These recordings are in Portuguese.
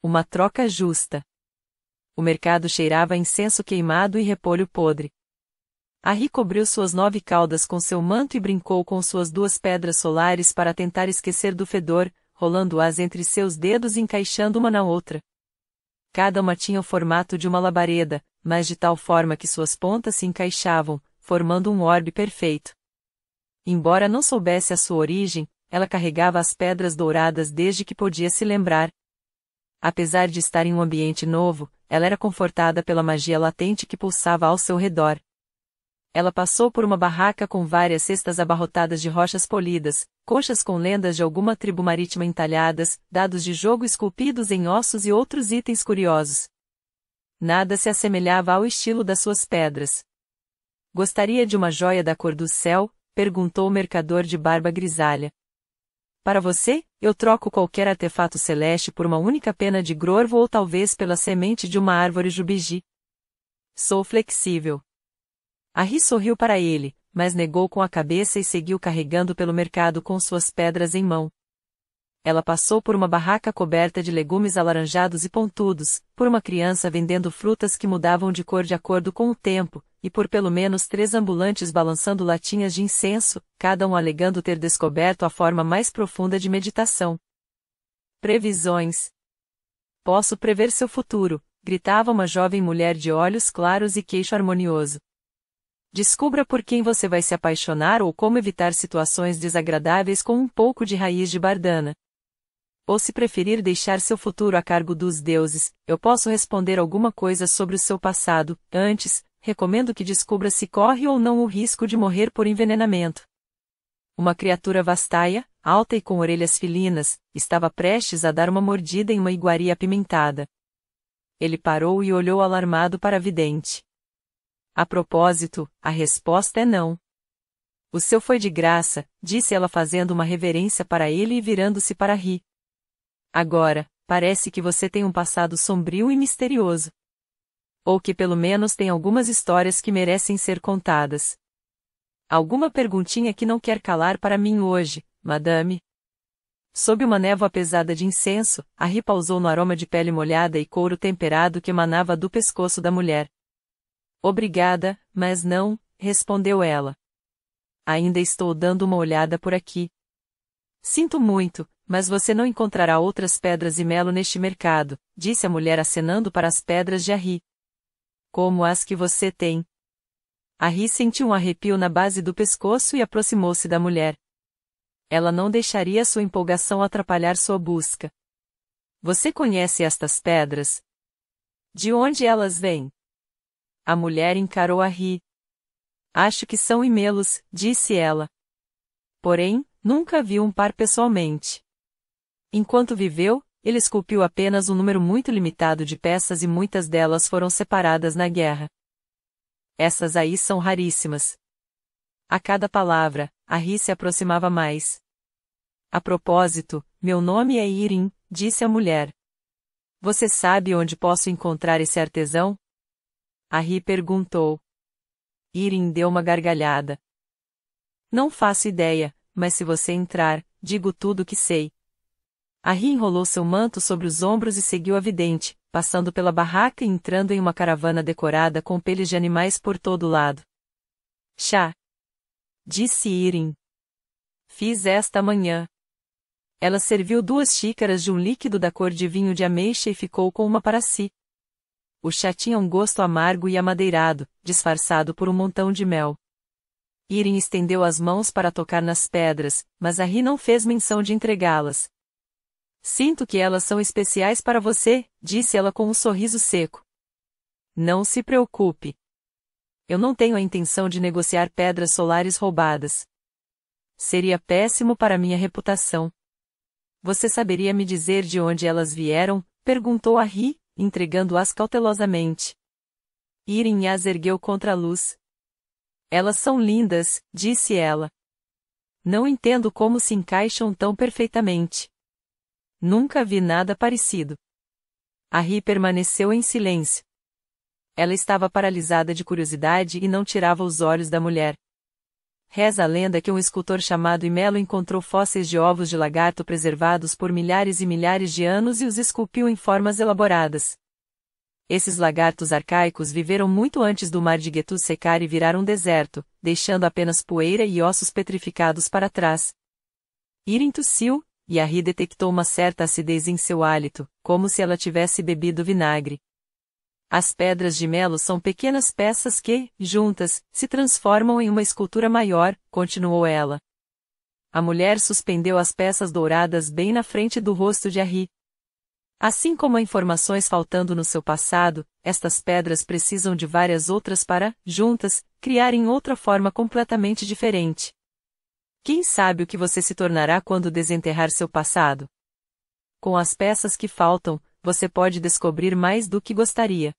Uma troca justa. O mercado cheirava a incenso queimado e repolho podre. Ari cobriu suas nove caudas com seu manto e brincou com suas duas pedras solares para tentar esquecer do fedor, rolando-as entre seus dedos e encaixando uma na outra. Cada uma tinha o formato de uma labareda, mas de tal forma que suas pontas se encaixavam, formando um orbe perfeito. Embora não soubesse a sua origem, ela carregava as pedras douradas desde que podia se lembrar, Apesar de estar em um ambiente novo, ela era confortada pela magia latente que pulsava ao seu redor. Ela passou por uma barraca com várias cestas abarrotadas de rochas polidas, coxas com lendas de alguma tribo marítima entalhadas, dados de jogo esculpidos em ossos e outros itens curiosos. Nada se assemelhava ao estilo das suas pedras. Gostaria de uma joia da cor do céu? perguntou o mercador de barba grisalha. Para você? Eu troco qualquer artefato celeste por uma única pena de grorvo ou talvez pela semente de uma árvore jubiji. Sou flexível. A Ri sorriu para ele, mas negou com a cabeça e seguiu carregando pelo mercado com suas pedras em mão. Ela passou por uma barraca coberta de legumes alaranjados e pontudos, por uma criança vendendo frutas que mudavam de cor de acordo com o tempo, e por pelo menos três ambulantes balançando latinhas de incenso, cada um alegando ter descoberto a forma mais profunda de meditação. Previsões. Posso prever seu futuro, gritava uma jovem mulher de olhos claros e queixo harmonioso. Descubra por quem você vai se apaixonar ou como evitar situações desagradáveis com um pouco de raiz de bardana. Ou se preferir deixar seu futuro a cargo dos deuses, eu posso responder alguma coisa sobre o seu passado, antes, recomendo que descubra se corre ou não o risco de morrer por envenenamento. Uma criatura vastaia, alta e com orelhas filinas, estava prestes a dar uma mordida em uma iguaria apimentada. Ele parou e olhou alarmado para a vidente. A propósito, a resposta é não. O seu foi de graça, disse ela fazendo uma reverência para ele e virando-se para rir. Agora, parece que você tem um passado sombrio e misterioso ou que pelo menos tem algumas histórias que merecem ser contadas. Alguma perguntinha que não quer calar para mim hoje, madame? Sob uma névoa pesada de incenso, a ri pausou no aroma de pele molhada e couro temperado que emanava do pescoço da mulher. Obrigada, mas não, respondeu ela. Ainda estou dando uma olhada por aqui. Sinto muito, mas você não encontrará outras pedras e melo neste mercado, disse a mulher acenando para as pedras de Arri como as que você tem. A Ri sentiu um arrepio na base do pescoço e aproximou-se da mulher. Ela não deixaria sua empolgação atrapalhar sua busca. Você conhece estas pedras? De onde elas vêm? A mulher encarou a Ri. Acho que são imelos, disse ela. Porém, nunca viu um par pessoalmente. Enquanto viveu, ele esculpiu apenas um número muito limitado de peças e muitas delas foram separadas na guerra. Essas aí são raríssimas. A cada palavra, a Ri se aproximava mais. A propósito, meu nome é Irin, disse a mulher. Você sabe onde posso encontrar esse artesão? A Ri perguntou. Irin deu uma gargalhada. Não faço ideia, mas se você entrar, digo tudo o que sei. A ri enrolou seu manto sobre os ombros e seguiu a vidente, passando pela barraca e entrando em uma caravana decorada com peles de animais por todo lado. Chá. Disse Irin. Fiz esta manhã. Ela serviu duas xícaras de um líquido da cor de vinho de ameixa e ficou com uma para si. O chá tinha um gosto amargo e amadeirado, disfarçado por um montão de mel. Irin estendeu as mãos para tocar nas pedras, mas a Ri não fez menção de entregá-las, Sinto que elas são especiais para você, disse ela com um sorriso seco. Não se preocupe. Eu não tenho a intenção de negociar pedras solares roubadas. Seria péssimo para minha reputação. Você saberia me dizer de onde elas vieram? perguntou a Ri, entregando-as cautelosamente. Irin as ergueu contra a luz. Elas são lindas, disse ela. Não entendo como se encaixam tão perfeitamente. Nunca vi nada parecido. A Ri permaneceu em silêncio. Ela estava paralisada de curiosidade e não tirava os olhos da mulher. Reza a lenda que um escultor chamado Imelo encontrou fósseis de ovos de lagarto preservados por milhares e milhares de anos e os esculpiu em formas elaboradas. Esses lagartos arcaicos viveram muito antes do mar de Getu secar e virar um deserto, deixando apenas poeira e ossos petrificados para trás. Irintusil, Yari detectou uma certa acidez em seu hálito, como se ela tivesse bebido vinagre. As pedras de melo são pequenas peças que, juntas, se transformam em uma escultura maior, continuou ela. A mulher suspendeu as peças douradas bem na frente do rosto de Harry. Assim como há informações faltando no seu passado, estas pedras precisam de várias outras para, juntas, criarem outra forma completamente diferente. Quem sabe o que você se tornará quando desenterrar seu passado? Com as peças que faltam, você pode descobrir mais do que gostaria.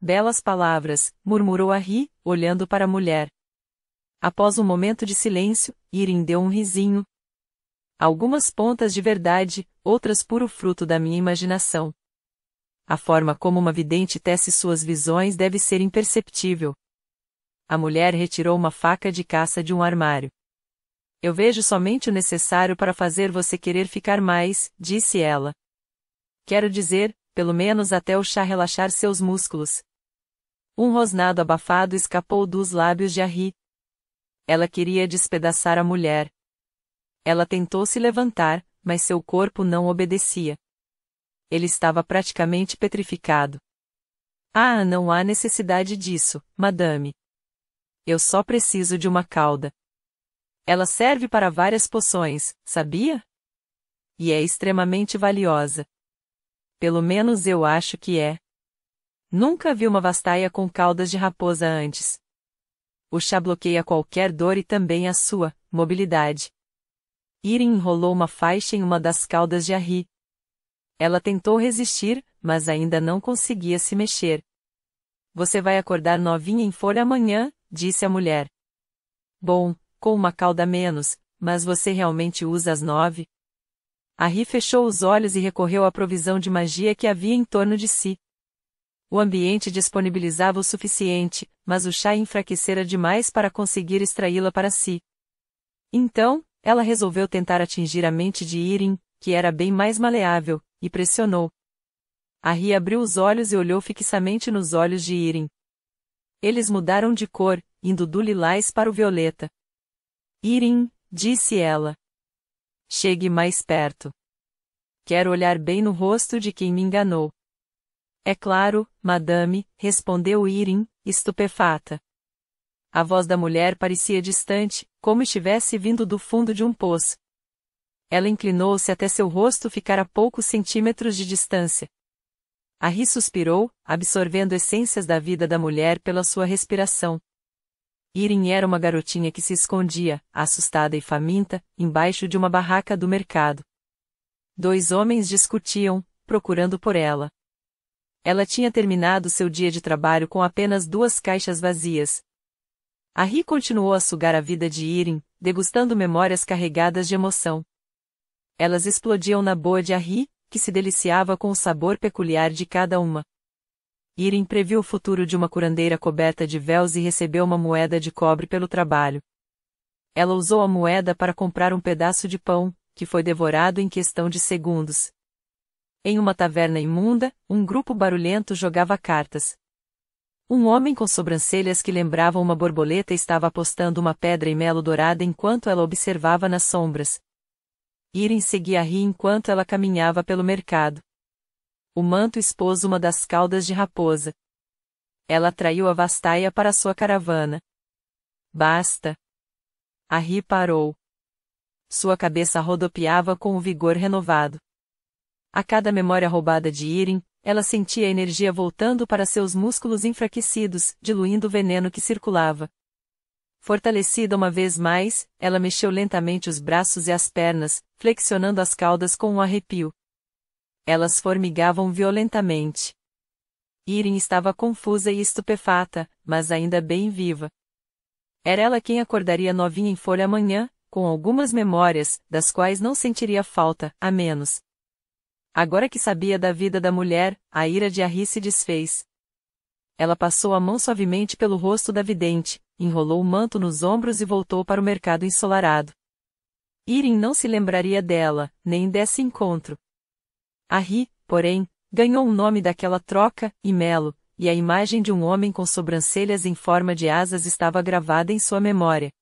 Belas palavras, murmurou a Ri, olhando para a mulher. Após um momento de silêncio, Irin deu um risinho. Algumas pontas de verdade, outras puro fruto da minha imaginação. A forma como uma vidente tece suas visões deve ser imperceptível. A mulher retirou uma faca de caça de um armário. Eu vejo somente o necessário para fazer você querer ficar mais, disse ela. Quero dizer, pelo menos até o chá relaxar seus músculos. Um rosnado abafado escapou dos lábios de Harry. Ela queria despedaçar a mulher. Ela tentou se levantar, mas seu corpo não obedecia. Ele estava praticamente petrificado. Ah, não há necessidade disso, madame. Eu só preciso de uma cauda. Ela serve para várias poções, sabia? E é extremamente valiosa. Pelo menos eu acho que é. Nunca vi uma vastaia com caudas de raposa antes. O chá bloqueia qualquer dor e também a sua mobilidade. Irin enrolou uma faixa em uma das caudas de Arri. Ela tentou resistir, mas ainda não conseguia se mexer. Você vai acordar novinha em folha amanhã, disse a mulher. Bom, com uma cauda menos, mas você realmente usa as nove? Harry fechou os olhos e recorreu à provisão de magia que havia em torno de si. O ambiente disponibilizava o suficiente, mas o chá enfraquecera demais para conseguir extraí-la para si. Então, ela resolveu tentar atingir a mente de Irin, que era bem mais maleável, e pressionou. Harry abriu os olhos e olhou fixamente nos olhos de Irin. Eles mudaram de cor, indo do lilás para o violeta. Irim, disse ela. Chegue mais perto. Quero olhar bem no rosto de quem me enganou. É claro, madame, respondeu Irim, estupefata. A voz da mulher parecia distante, como estivesse vindo do fundo de um poço. Ela inclinou-se até seu rosto ficar a poucos centímetros de distância. Ari suspirou, absorvendo essências da vida da mulher pela sua respiração. Irin era uma garotinha que se escondia, assustada e faminta, embaixo de uma barraca do mercado. Dois homens discutiam, procurando por ela. Ela tinha terminado seu dia de trabalho com apenas duas caixas vazias. A Ri continuou a sugar a vida de Irin, degustando memórias carregadas de emoção. Elas explodiam na boa de Ri, que se deliciava com o sabor peculiar de cada uma. Irin previu o futuro de uma curandeira coberta de véus e recebeu uma moeda de cobre pelo trabalho. Ela usou a moeda para comprar um pedaço de pão, que foi devorado em questão de segundos. Em uma taverna imunda, um grupo barulhento jogava cartas. Um homem com sobrancelhas que lembravam uma borboleta estava apostando uma pedra em melo dourada enquanto ela observava nas sombras. Irin seguia a rir enquanto ela caminhava pelo mercado. O manto expôs uma das caudas de raposa. Ela atraiu a vastaia para sua caravana. Basta! A ri parou. Sua cabeça rodopiava com o vigor renovado. A cada memória roubada de Irin, ela sentia a energia voltando para seus músculos enfraquecidos, diluindo o veneno que circulava. Fortalecida uma vez mais, ela mexeu lentamente os braços e as pernas, flexionando as caudas com um arrepio. Elas formigavam violentamente. Irin estava confusa e estupefata, mas ainda bem viva. Era ela quem acordaria novinha em folha amanhã, com algumas memórias, das quais não sentiria falta, a menos. Agora que sabia da vida da mulher, a ira de Harry se desfez. Ela passou a mão suavemente pelo rosto da vidente, enrolou o manto nos ombros e voltou para o mercado ensolarado. Irin não se lembraria dela, nem desse encontro. A Ri, porém, ganhou o nome daquela troca, e Melo, e a imagem de um homem com sobrancelhas em forma de asas estava gravada em sua memória.